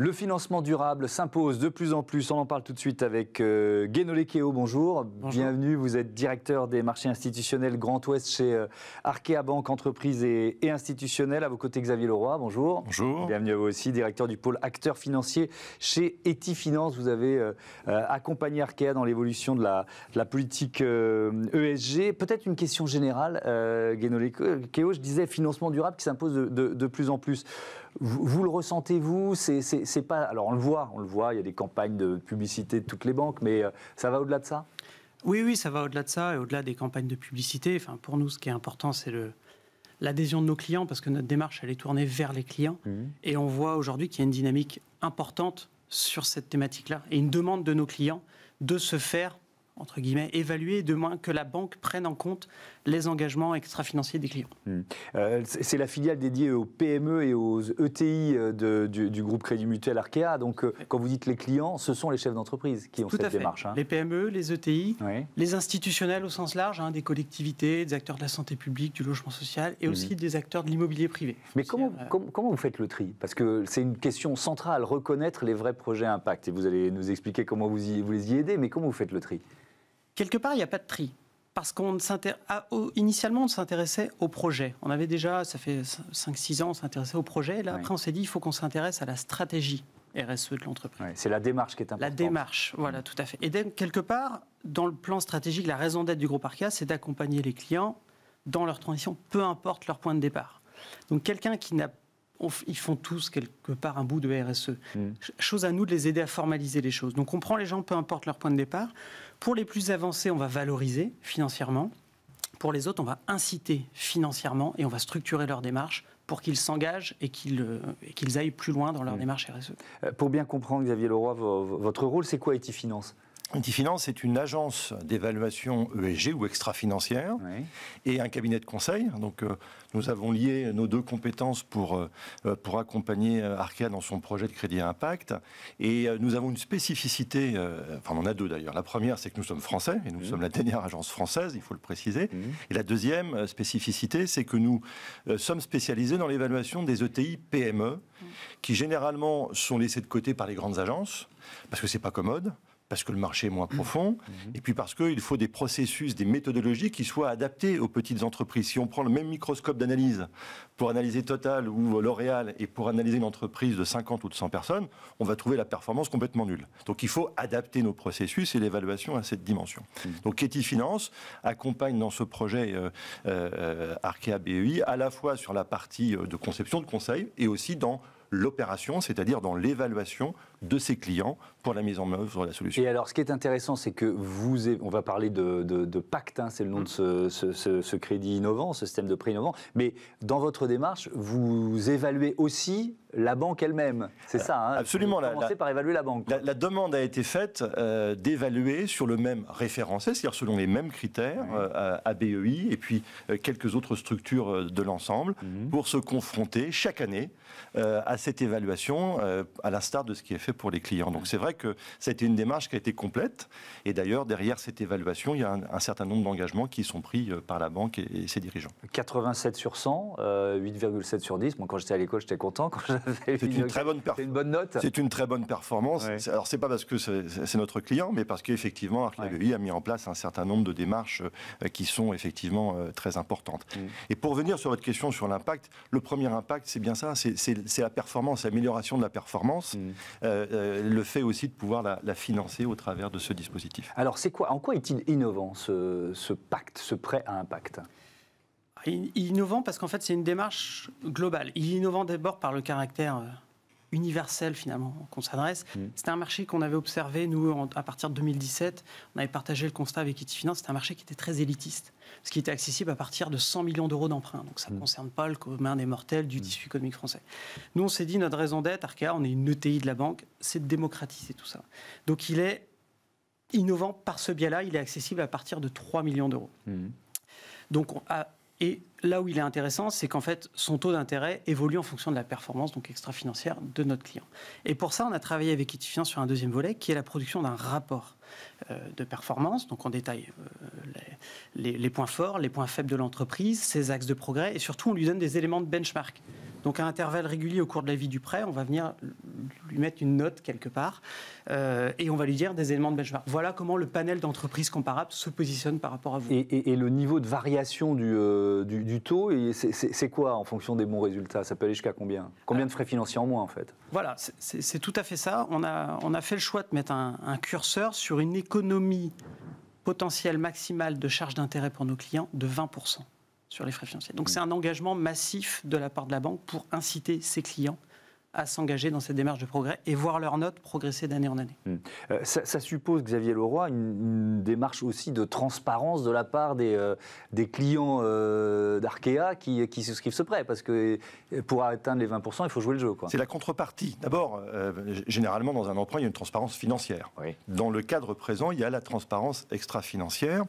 Le financement durable s'impose de plus en plus. On en parle tout de suite avec euh, Guénolé Keo. Bonjour. Bienvenue. Vous êtes directeur des marchés institutionnels Grand Ouest chez euh, Arkea Banque Entreprise et, Institutionnelle. À vos côtés, Xavier Leroy. Bonjour. Bonjour. Bienvenue à vous aussi, directeur du pôle acteurs financiers chez Finance. Vous avez euh, accompagné Arkea dans l'évolution de la, politique ESG. E Peut-être une question générale, Guénolé Keo. Je disais financement durable qui s'impose de plus en plus. Vous, le ressentez, vous C'est pas. Alors, on le voit, on le voit, il y a des campagnes de publicité de toutes les banques, mais euh, ça va au-delà de ça Oui, oui, ça va au-delà de ça et au-delà des campagnes de publicité. Enfin, pour nous, ce qui est important, c'est l'adhésion de nos clients, parce que notre démarche, elle est tournée vers les clients. Mmh. Et on voit aujourd'hui qu'il y a une dynamique importante sur cette thématique-là et une demande de nos clients de se faire entre guillemets, évaluer, de moins que la banque prenne en compte les engagements extra-financiers des clients. Hmm. Euh, c'est la filiale dédiée aux PME et aux ETI euh, du, groupe Crédit Mutuel Arkea. Donc, euh, quand vous dites les clients, ce sont les chefs d'entreprise qui ont Tout cette à fait. démarche. Hein. Les PME, les ETI, les institutionnels au sens large, hein, des collectivités, des acteurs de la santé publique, du logement social et hmm. aussi des acteurs de l'immobilier privé. Mais comment, comment vous faites le tri Parce que c'est une question centrale, reconnaître les vrais projets impact. Et vous allez nous expliquer comment vous, vous les y aidez, mais comment vous faites le tri Quelque part, il n'y a pas de tri. Parce qu'on ah, initialement, on s'intéressait au projet. On avait déjà, ça fait 5-6 ans, on s'intéressait au projet. Là, après, on s'est dit, il faut qu'on s'intéresse à la stratégie RSE de l'entreprise. c'est la démarche qui est importante. La démarche, voilà, tout à fait. Et quelque part, dans le plan stratégique, la raison d'être du groupe Arca, c'est d'accompagner les clients dans leur transition, peu importe leur point de départ. Donc, quelqu'un qui n'a ils font tous quelque part un bout de RSE. Mmh. Chose à nous de les aider à formaliser les choses. Donc on prend les gens, peu importe leur point de départ. Pour les plus avancés, on va valoriser financièrement. Pour les autres, on va inciter financièrement et on va structurer leur démarche pour qu'ils s'engagent et qu'ils euh, aillent plus loin dans leur mmh. démarche RSE. Euh, pour bien comprendre, Xavier Leroy, votre rôle, c'est quoi Eti Finance Antifinance est une agence d'évaluation ESG ou extra-financière et un cabinet de conseil. Donc, euh, nous avons lié nos deux compétences pour, euh, euh, pour accompagner Arkea dans son projet de crédit à impact. Et nous avons une spécificité, enfin, on en a deux d'ailleurs. La première, c'est que nous sommes français et nous mmh. sommes la dernière agence française, il faut le préciser. Mmh. Et la deuxième spécificité, c'est que nous sommes spécialisés dans l'évaluation des ETI PME mmh. qui généralement sont laissés de côté par les grandes agences parce que ce n'est pas commode parce que le marché est moins mmh. profond, mmh. et puis parce qu'il faut des processus, des méthodologies qui soient adaptées aux petites entreprises. Si on prend le même microscope d'analyse pour analyser Total ou L'Oréal et pour analyser une entreprise de 50 ou de 100 personnes, on va trouver la performance complètement nulle. Donc il faut adapter nos processus et l'évaluation à cette dimension. Mmh. Donc Keti Finance accompagne dans ce projet euh, euh, Arkea BEI à la fois sur la partie euh, de conception de conseil et aussi dans l'opération, c'est-à-dire dans l'évaluation de ses clients pour la mise en œuvre de la solution. Et alors, ce qui est intéressant, c'est que vous, on va parler de, pacte, hein, c'est le nom de ce, crédit innovant, ce système de prêt innovant, mais dans votre démarche, vous évaluez aussi la banque elle-même. C'est ça, hein. Absolument. Vous commencez par évaluer la banque. La, demande a été faite euh, d'évaluer sur le même référencé, c'est-à-dire selon les mêmes critères, ABEI euh, et puis euh, quelques autres structures de l'ensemble, mhm. pour se confronter chaque année à cette évaluation, à l'instar de ce qui est fait pour les clients. Donc c'est vrai que c'était une démarche qui a été complète. Et d'ailleurs, derrière cette évaluation, il y a un, certain nombre d'engagements qui sont pris euh, par la banque et, ses dirigeants. 87 sur 100, 8,7 euh, sur 10. Moi, quand j'étais à l'école, j'étais content. c'est une, très bonne bonne note. C'est une très bonne performance. Alors, Alors c'est pas parce que c'est notre client, mais parce qu'effectivement, Arclavevi a mis en place un certain nombre de démarches euh, qui sont effectivement très importantes. Mm. Et pour venir sur votre question sur l'impact, le premier impact, c'est bien ça, c'est la performance, l'amélioration de la performance. Mm. Euh, le fait aussi de pouvoir la, financer au travers de ce dispositif. Alors, c'est quoi, en quoi est-il innovant ce, ce pacte, ce prêt à impact Innovant parce qu'en fait, c'est une démarche globale. Il est innovant d'abord par le caractère euh, universel finalement qu'on s'adresse. C'est mmh. C'était un marché qu'on avait observé, nous, à partir de 2017. On avait partagé le constat avec Finance. C'était un marché qui était très élitiste, ce qui était accessible à partir de 100 millions d'euros d'emprunt. Donc ça ne mmh. concerne pas le commun des mortels du mmh. tissu économique français. Nous, on s'est dit, notre raison d'être, Arca, on est une ETI de la banque, c'est de démocratiser tout ça. Donc il est innovant par ce biais-là. Il est accessible à partir de 3 millions d'euros. Donc, on et là où il est intéressant, c'est qu'en fait, son taux d'intérêt évolue en fonction de la performance, donc extra-financière, de notre client. Et pour ça, on a travaillé avec Itifian sur un deuxième volet, qui est la production d'un rapport euh, de performance. Donc, on détaille euh, les, points forts, les points faibles de l'entreprise, ses axes de progrès, et surtout, on lui donne des éléments de benchmark. Donc à intervalles réguliers au cours de la vie du prêt, on va venir lui mettre une note quelque part euh, et on va lui dire des éléments de benchmark. Voilà comment le panel d'entreprises comparables se positionne par rapport à vous. Et, le niveau de variation du, euh, taux, c'est quoi en fonction des bons résultats Ça peut aller jusqu'à combien Combien de frais financiers en moins en fait Voilà, c'est tout à fait ça. On a, on a fait le choix de mettre un, un curseur sur une économie potentielle maximale de charges d'intérêt pour nos clients de 20% sur les frais financiers. Donc mm. c'est un engagement massif de la part de la banque pour inciter ses clients à s'engager dans cette démarche de progrès et voir leurs notes progresser d'année en année. Mm. Euh, ça, suppose, Xavier Leroy, une, démarche aussi de transparence de la part des, euh, des clients euh, d'Arkea qui, qui, souscrivent ce prêt, parce que pour atteindre les 20%, il faut jouer le jeu. C'est la contrepartie. D'abord, généralement, dans un emprunt, il y a une transparence financière. Dans le cadre présent, il y a la transparence extra-financière,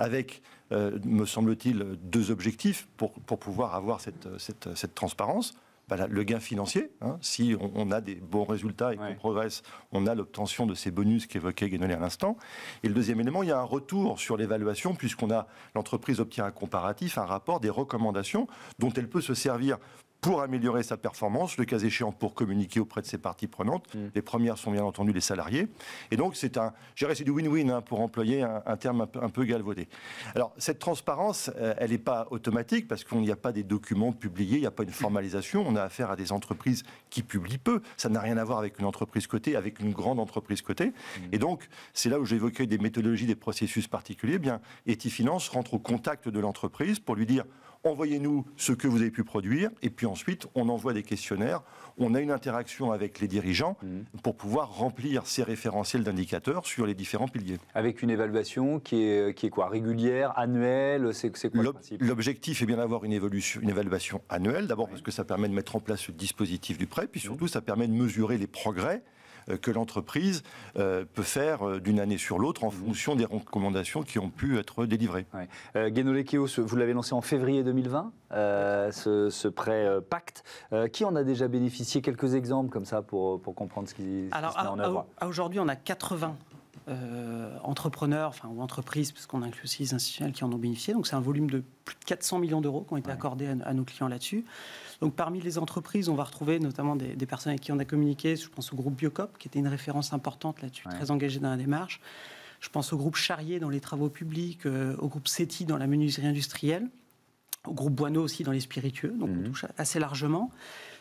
avec euh, me semble-t-il, deux objectifs pour, pouvoir avoir cette, cette, transparence. Bah le gain financier, hein. si on, a des bons résultats et qu'on progresse, on a l'obtention de ces bonus qu'évoquait Guénolé à l'instant. Et le deuxième élément, il y a un retour sur l'évaluation, puisqu'on a l'entreprise obtient un comparatif, un rapport, des recommandations dont elle peut se servir pour améliorer sa performance, le cas échéant pour communiquer auprès de ses parties prenantes. Mm. Les premières sont bien entendu les salariés. Et donc c'est un, c'est du win-win hein, pour employer un, terme un peu, galvaudé. Alors cette transparence, euh, elle n'est pas automatique parce qu'il n'y a pas des documents publiés, il n'y a pas une formalisation. On a affaire à des entreprises qui publient peu. Ça n'a rien à voir avec une entreprise cotée, avec une grande entreprise cotée. Mm. Et donc c'est là où j'évoquais des méthodologies, des processus particuliers. Eh bien, Etifinance rentre au contact de l'entreprise pour lui dire envoyez-nous ce que vous avez pu produire, et puis ensuite, on envoie des questionnaires, on a une interaction avec les dirigeants mm. pour pouvoir remplir ces référentiels d'indicateurs sur les différents piliers. Avec une évaluation qui est, qui est quoi Régulière, annuelle C'est quoi le principe L'objectif est bien d'avoir une, une évaluation annuelle, d'abord parce que ça permet de mettre en place ce dispositif du prêt, puis mm. surtout, ça permet de mesurer les progrès euh, que l'entreprise euh, peut faire euh, d'une année sur l'autre en mhm. fonction des recommandations qui ont pu être délivrées. Ouais. vous l'avez lancé en février 2020, ce, prêt pacte. qui en a déjà bénéficié Quelques exemples comme ça pour, comprendre ce qui, Alors, ce en œuvre. Aujourd'hui, on a 80 entrepreneurs, enfin, ou entreprises, puisqu'on a inclut aussi les institutionnels qui en ont bénéficié. Donc c'est un volume de plus de 400 millions d'euros qui ont été accordés à, nos clients là-dessus. Donc parmi les entreprises, on va retrouver notamment des, personnes avec qui on a communiqué, je pense au groupe Biocop, qui était une référence importante là-dessus, très engagée dans la démarche. Je pense au groupe Charrier dans les travaux publics, euh, au groupe Seti dans la menuiserie industrielle au groupe Boineau aussi dans les spiritueux, donc on mhm. touche assez largement.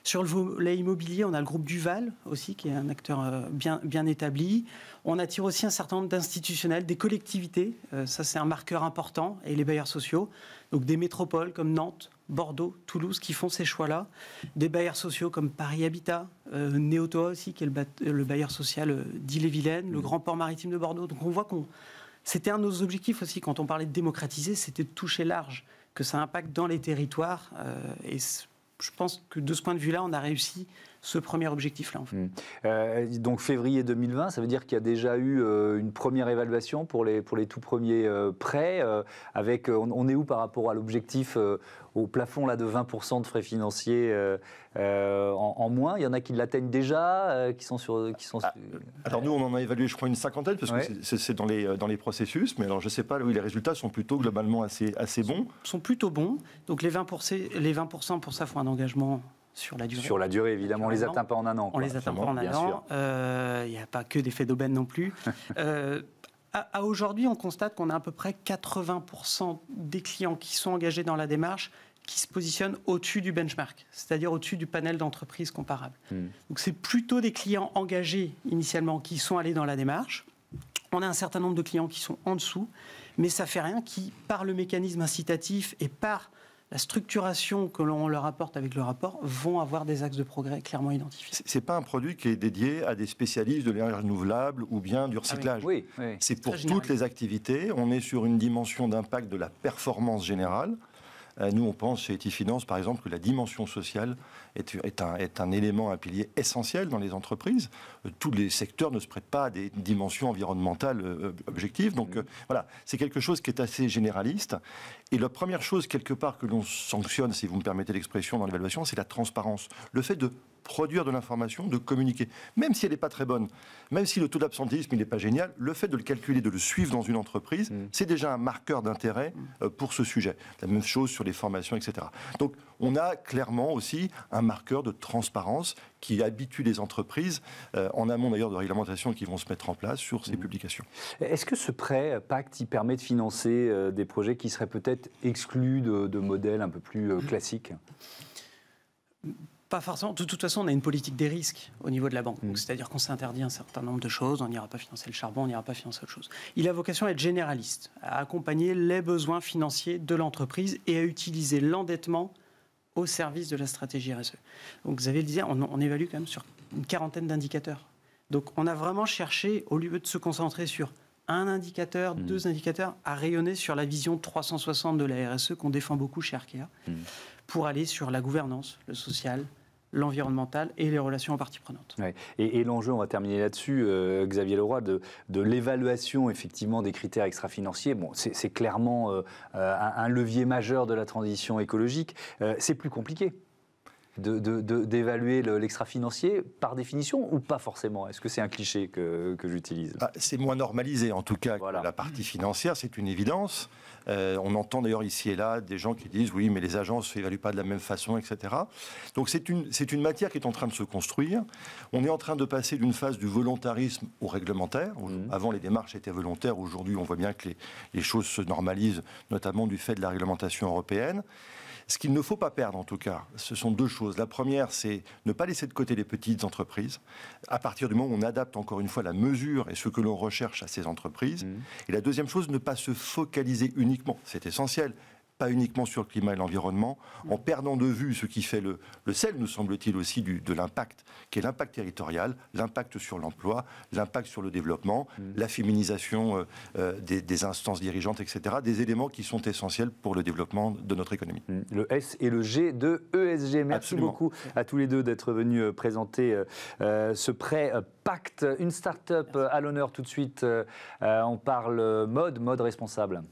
Sur le volet immobilier, on a le groupe Duval aussi, qui est un acteur euh, bien, bien établi. On attire aussi un certain nombre d'institutionnels, des collectivités, euh, ça c'est un marqueur important, et les bailleurs sociaux, donc des métropoles comme Nantes, Bordeaux, Toulouse qui font ces choix-là, des bailleurs sociaux comme Paris Habitat, euh, Néotoa aussi, qui est le, euh, bailleur social d'Ille-et-Vilaine, le mhm. Grand Port Maritime de Bordeaux. Donc on voit qu'on... C'était un de nos objectifs aussi quand on parlait de démocratiser, c'était de toucher large que ça impacte dans les territoires. Euh, et je pense que de ce point de vue-là, on a réussi ce premier objectif-là. En fait. Mmh. Euh, donc février 2020, ça veut dire qu'il y a déjà eu euh, une première évaluation pour les, pour les tout premiers euh, prêts. avec, on, est où par rapport à l'objectif au plafond là, de 20% de frais financiers en, moins Il y en a qui l'atteignent déjà, qui sont sur... Qui sont... Ah, alors nous, on en a évalué, je crois, une cinquantaine, parce que c'est dans les, dans les processus. Mais alors, je ne sais pas, oui, les résultats sont plutôt globalement assez, assez bons. Sont, sont plutôt bons. Donc les 20%, les 20 pour ça, font un engagement sur la durée. Sur la durée, évidemment, on ne les atteint pas en un an. On ne les atteint pas en un an. Euh, il n'y a pas que des d'effet d'aubaine non plus. Euh, à, aujourd'hui, on constate qu'on a à peu près 80% des clients qui sont engagés dans la démarche qui se positionnent au-dessus du benchmark, c'est-à-dire au-dessus du panel d'entreprises comparables. Hmm. Donc c'est plutôt des clients engagés initialement qui sont allés dans la démarche. On a un certain nombre de clients qui sont en dessous, mais ça fait rien qui, par le mécanisme incitatif et par la structuration que l'on leur apporte avec le rapport vont avoir des axes de progrès clairement identifiés. Ce n'est pas un produit qui est dédié à des spécialistes de l'énergie renouvelable ou bien du recyclage. Ah oui. C'est pour toutes les activités. On est sur une dimension d'impact de la performance générale. Euh, nous, on pense chez Etifinance, par exemple, que la dimension sociale est, un, élément, un pilier essentiel dans les entreprises. Euh, tous les secteurs ne se prêtent pas à des dimensions environnementales euh, objectives. Donc mmh. voilà, c'est quelque chose qui est assez généraliste. Et la première chose, quelque part, que l'on sanctionne, si vous me permettez l'expression, dans l'évaluation, c'est la transparence. Le fait de produire de l'information, de communiquer. Même si elle n'est pas très bonne, même si le taux d'absentéisme n'est pas génial, le fait de le calculer, de le suivre dans une entreprise, mm. c'est déjà un marqueur d'intérêt euh, pour ce sujet. La même chose sur les formations, etc. Donc on a clairement aussi un marqueur de transparence qui habitue les entreprises, euh, en amont d'ailleurs de réglementations qui vont se mettre en place sur ces mm. publications. Est-ce que ce prêt euh, pacte, il permet de financer des projets qui seraient peut-être exclus de, modèles un peu plus classiques pas forcément. De toute façon, on a une politique des risques au niveau de la banque. Mm. C'est-à-dire qu'on s'interdit un certain nombre de choses. On n'ira pas financer le charbon, on n'ira pas financer autre chose. Il a vocation à être généraliste, à accompagner les besoins financiers de l'entreprise et à utiliser l'endettement au service de la stratégie RSE. Donc, vous avez le disait, on, évalue quand même sur une quarantaine d'indicateurs. Donc, on a vraiment cherché, au lieu de se concentrer sur un indicateur, mm. deux indicateurs, à rayonner sur la vision 360 de la RSE qu'on défend beaucoup chez Arkea, mm. pour aller sur la gouvernance, le social, l'environnemental et les relations en parties prenantes. Et, l'enjeu, on va terminer là-dessus, euh, Xavier Leroy, de, l'évaluation effectivement des critères extra-financiers. Bon, c'est clairement euh, euh, un, levier majeur de la transition écologique. c'est plus compliqué d'évaluer l'extra-financier par définition ou pas forcément Est-ce que c'est un cliché que, j'utilise ah, C'est moins normalisé en tout cas que la partie financière, c'est une évidence. Euh, on entend d'ailleurs ici et là des gens qui disent oui mais les agences ne s'évaluent pas de la même façon, etc. Donc c'est une, une matière qui est en train de se construire. On est en train de passer d'une phase du volontarisme au réglementaire. Mhm. Avant les démarches étaient volontaires, aujourd'hui on voit bien que les, les choses se normalisent, notamment du fait de la réglementation européenne. Ce qu'il ne faut pas perdre, en tout cas, ce sont deux choses. La première, c'est ne pas laisser de côté les petites entreprises, à partir du moment où on adapte encore une fois la mesure et ce que l'on recherche à ces entreprises. Mmh. Et la deuxième chose, ne pas se focaliser uniquement, c'est essentiel, pas uniquement sur le climat et l'environnement, en perdant de vue ce qui fait le, sel, nous semble-t-il, aussi du, de l'impact, qui est l'impact territorial, l'impact sur l'emploi, l'impact sur le développement, mm. la féminisation euh, euh, des, instances dirigeantes, etc. Des éléments qui sont essentiels pour le développement de notre économie. Mm. Le S et le G de ESG. Merci beaucoup à tous les deux d'être venus euh, présenter ce prêt pacte. Une start-up à l'honneur tout de suite. on parle mode, mode responsable.